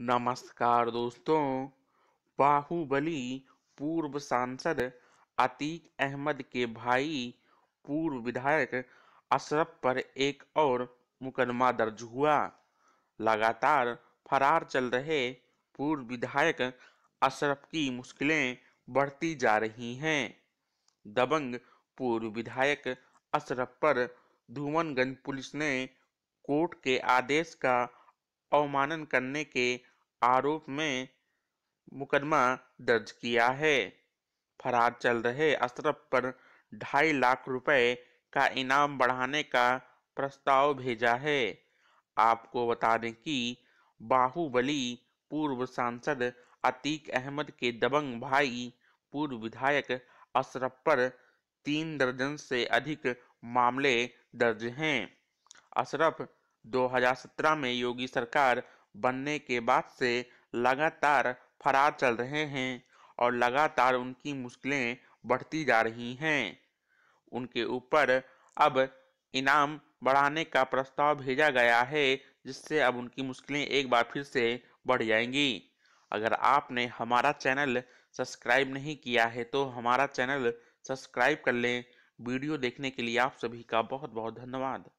नमस्कार दोस्तों बाहुबली पूर्व सांसद अतीक अहमद के भाई पूर्व विधायक अशरफ पर एक और मुकदमा दर्ज हुआ लगातार फरार चल रहे पूर्व विधायक अशरफ की मुश्किलें बढ़ती जा रही हैं दबंग पूर्व विधायक अशरफ पर धूमनगंज पुलिस ने कोर्ट के आदेश का अवमानन करने के आरोप में मुकदमा दर्ज किया है फरार चल रहे अशरफ पर ढाई लाख रुपए का इनाम बढ़ाने का प्रस्ताव भेजा है आपको बता दें कि बाहुबली पूर्व सांसद अतीक अहमद के दबंग भाई पूर्व विधायक अशरफ पर तीन दर्जन से अधिक मामले दर्ज हैं अशरफ 2017 में योगी सरकार बनने के बाद से लगातार फरार चल रहे हैं और लगातार उनकी मुश्किलें बढ़ती जा रही हैं उनके ऊपर अब इनाम बढ़ाने का प्रस्ताव भेजा गया है जिससे अब उनकी मुश्किलें एक बार फिर से बढ़ जाएंगी अगर आपने हमारा चैनल सब्सक्राइब नहीं किया है तो हमारा चैनल सब्सक्राइब कर लें वीडियो देखने के लिए आप सभी का बहुत बहुत धन्यवाद